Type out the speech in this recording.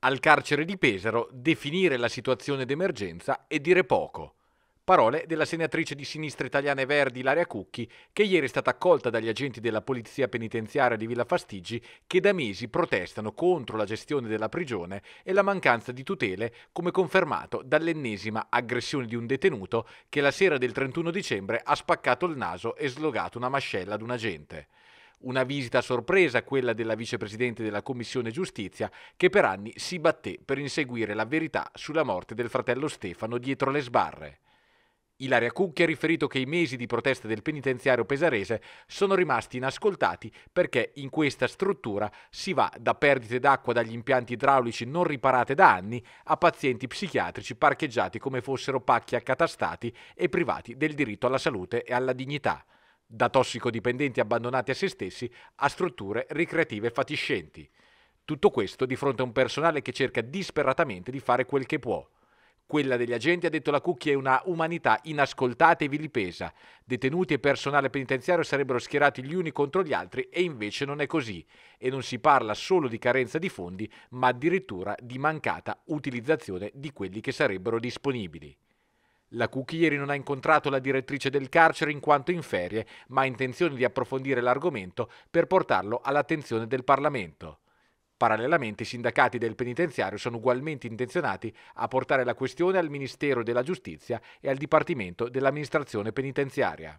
Al carcere di Pesaro definire la situazione d'emergenza e dire poco. Parole della senatrice di sinistra italiana e verdi Laria Cucchi, che ieri è stata accolta dagli agenti della polizia penitenziaria di Villa Fastigi, che da mesi protestano contro la gestione della prigione e la mancanza di tutele, come confermato dall'ennesima aggressione di un detenuto che la sera del 31 dicembre ha spaccato il naso e slogato una mascella ad un agente. Una visita sorpresa, quella della vicepresidente della Commissione Giustizia, che per anni si batté per inseguire la verità sulla morte del fratello Stefano dietro le sbarre. Ilaria Cucchi ha riferito che i mesi di proteste del penitenziario pesarese sono rimasti inascoltati perché in questa struttura si va da perdite d'acqua dagli impianti idraulici non riparate da anni a pazienti psichiatrici parcheggiati come fossero pacchi accatastati e privati del diritto alla salute e alla dignità da tossicodipendenti abbandonati a se stessi a strutture ricreative fatiscenti. Tutto questo di fronte a un personale che cerca disperatamente di fare quel che può. Quella degli agenti, ha detto la Cucchi, è una umanità inascoltata e vilipesa. Detenuti e personale penitenziario sarebbero schierati gli uni contro gli altri e invece non è così. E non si parla solo di carenza di fondi, ma addirittura di mancata utilizzazione di quelli che sarebbero disponibili. La Cucchieri non ha incontrato la direttrice del carcere in quanto in ferie, ma ha intenzione di approfondire l'argomento per portarlo all'attenzione del Parlamento. Parallelamente i sindacati del penitenziario sono ugualmente intenzionati a portare la questione al Ministero della Giustizia e al Dipartimento dell'Amministrazione Penitenziaria.